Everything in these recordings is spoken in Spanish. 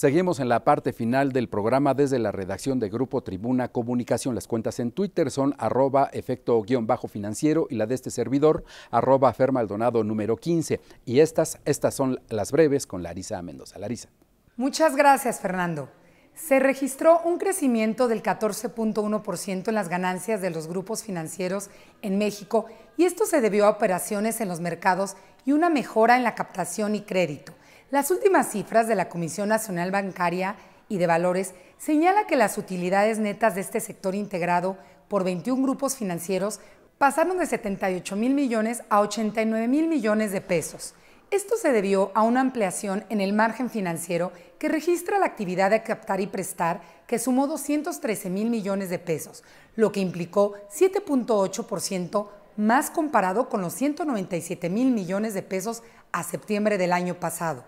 Seguimos en la parte final del programa desde la redacción de Grupo Tribuna Comunicación. Las cuentas en Twitter son arroba efecto-financiero y la de este servidor arroba fermaldonado número 15. Y estas, estas son las breves con Larisa Mendoza. Larisa. Muchas gracias, Fernando. Se registró un crecimiento del 14.1% en las ganancias de los grupos financieros en México y esto se debió a operaciones en los mercados y una mejora en la captación y crédito. Las últimas cifras de la Comisión Nacional Bancaria y de Valores señala que las utilidades netas de este sector integrado por 21 grupos financieros pasaron de 78 mil millones a 89 mil millones de pesos. Esto se debió a una ampliación en el margen financiero que registra la actividad de captar y prestar, que sumó 213 mil millones de pesos, lo que implicó 7.8% más comparado con los 197 mil millones de pesos a septiembre del año pasado.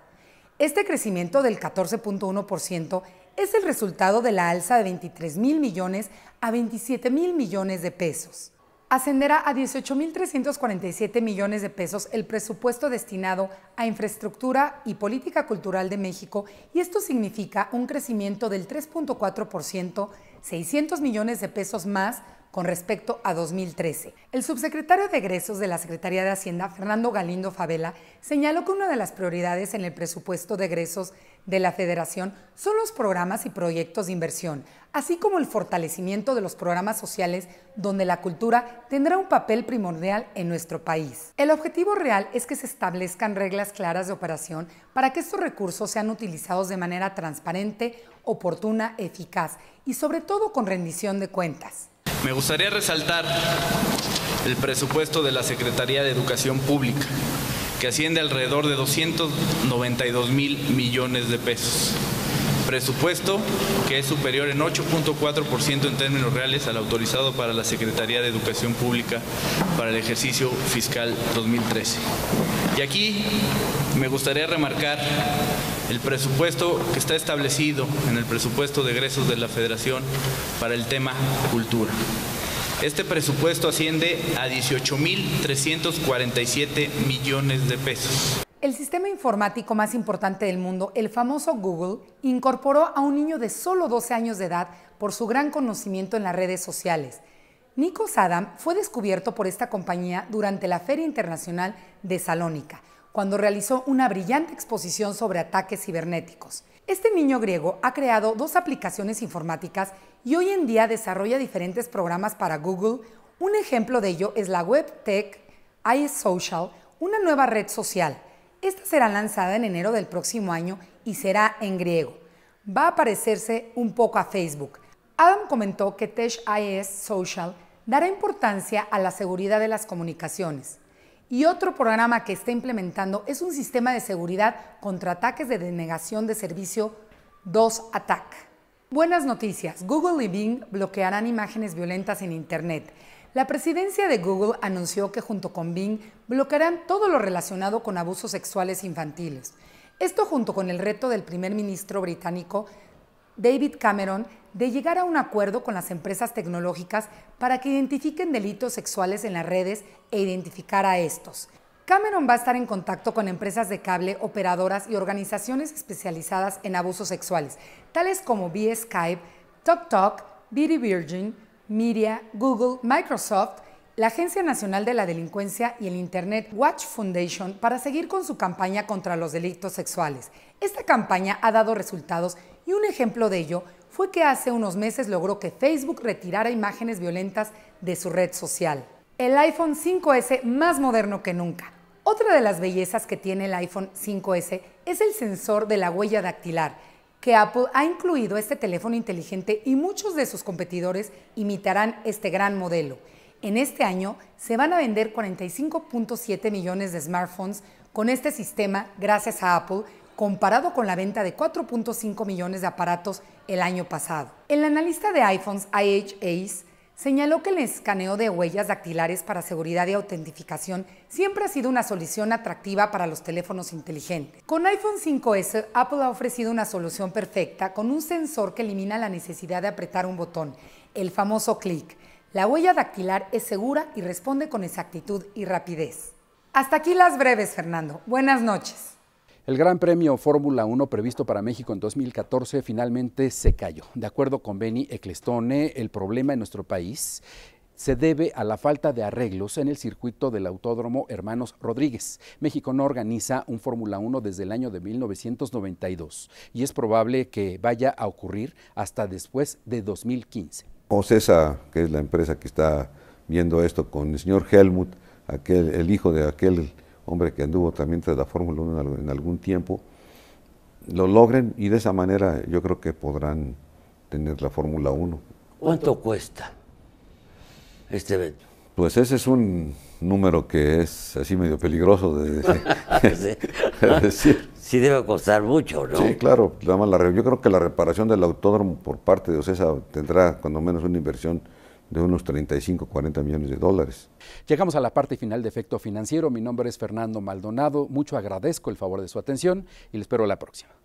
Este crecimiento del 14.1% es el resultado de la alza de 23 mil millones a 27 mil millones de pesos. Ascenderá a 18.347 millones de pesos el presupuesto destinado a infraestructura y política cultural de México y esto significa un crecimiento del 3.4%, 600 millones de pesos más con respecto a 2013. El subsecretario de Egresos de la Secretaría de Hacienda, Fernando Galindo Favela, señaló que una de las prioridades en el presupuesto de egresos de la Federación son los programas y proyectos de inversión, así como el fortalecimiento de los programas sociales donde la cultura tendrá un papel primordial en nuestro país. El objetivo real es que se establezcan reglas claras de operación para que estos recursos sean utilizados de manera transparente, oportuna, eficaz y sobre todo con rendición de cuentas. Me gustaría resaltar el presupuesto de la Secretaría de Educación Pública, que asciende alrededor de 292 mil millones de pesos. Presupuesto que es superior en 8.4% en términos reales al autorizado para la Secretaría de Educación Pública para el ejercicio fiscal 2013. Y aquí me gustaría remarcar el presupuesto que está establecido en el presupuesto de egresos de la Federación para el tema cultura. Este presupuesto asciende a 18.347 millones de pesos. El sistema informático más importante del mundo, el famoso Google, incorporó a un niño de solo 12 años de edad por su gran conocimiento en las redes sociales. Nico Sadam fue descubierto por esta compañía durante la Feria Internacional de Salónica, cuando realizó una brillante exposición sobre ataques cibernéticos. Este niño griego ha creado dos aplicaciones informáticas y hoy en día desarrolla diferentes programas para Google. Un ejemplo de ello es la web tech iSocial, una nueva red social. Esta será lanzada en enero del próximo año y será en griego. Va a parecerse un poco a Facebook. Adam comentó que Tech IS Social dará importancia a la seguridad de las comunicaciones. Y otro programa que está implementando es un sistema de seguridad contra ataques de denegación de servicio 2 attack. Buenas noticias. Google y Bing bloquearán imágenes violentas en Internet. La presidencia de Google anunció que junto con Bing bloquearán todo lo relacionado con abusos sexuales infantiles. Esto junto con el reto del primer ministro británico David Cameron de llegar a un acuerdo con las empresas tecnológicas para que identifiquen delitos sexuales en las redes e identificar a estos. Cameron va a estar en contacto con empresas de cable, operadoras y organizaciones especializadas en abusos sexuales, tales como vSkype, Skype, TalkTalk, Beauty Virgin, Media, Google, Microsoft, la Agencia Nacional de la Delincuencia y el Internet Watch Foundation para seguir con su campaña contra los delitos sexuales. Esta campaña ha dado resultados y un ejemplo de ello fue que hace unos meses logró que Facebook retirara imágenes violentas de su red social. El iPhone 5S más moderno que nunca. Otra de las bellezas que tiene el iPhone 5S es el sensor de la huella dactilar, que Apple ha incluido este teléfono inteligente y muchos de sus competidores imitarán este gran modelo. En este año se van a vender 45.7 millones de smartphones con este sistema gracias a Apple comparado con la venta de 4.5 millones de aparatos el año pasado. El analista de iPhones IHAs señaló que el escaneo de huellas dactilares para seguridad y autentificación siempre ha sido una solución atractiva para los teléfonos inteligentes. Con iPhone 5S, Apple ha ofrecido una solución perfecta con un sensor que elimina la necesidad de apretar un botón, el famoso clic. La huella dactilar es segura y responde con exactitud y rapidez. Hasta aquí las breves, Fernando. Buenas noches. El Gran Premio Fórmula 1 previsto para México en 2014 finalmente se cayó. De acuerdo con Benny Ecclestone, el problema en nuestro país se debe a la falta de arreglos en el circuito del Autódromo Hermanos Rodríguez. México no organiza un Fórmula 1 desde el año de 1992 y es probable que vaya a ocurrir hasta después de 2015. OCESA, que es la empresa que está viendo esto con el señor Helmut, aquel, el hijo de aquel hombre que anduvo también tras la Fórmula 1 en algún tiempo, lo logren y de esa manera yo creo que podrán tener la Fórmula 1. ¿Cuánto cuesta este evento? Pues ese es un número que es así medio peligroso de, decir. Sí debe costar mucho, ¿no? Sí, claro. yo creo que la reparación del autódromo por parte de Ocesa tendrá cuando menos una inversión de unos 35, 40 millones de dólares. Llegamos a la parte final de efecto financiero. Mi nombre es Fernando Maldonado. Mucho agradezco el favor de su atención y le espero la próxima.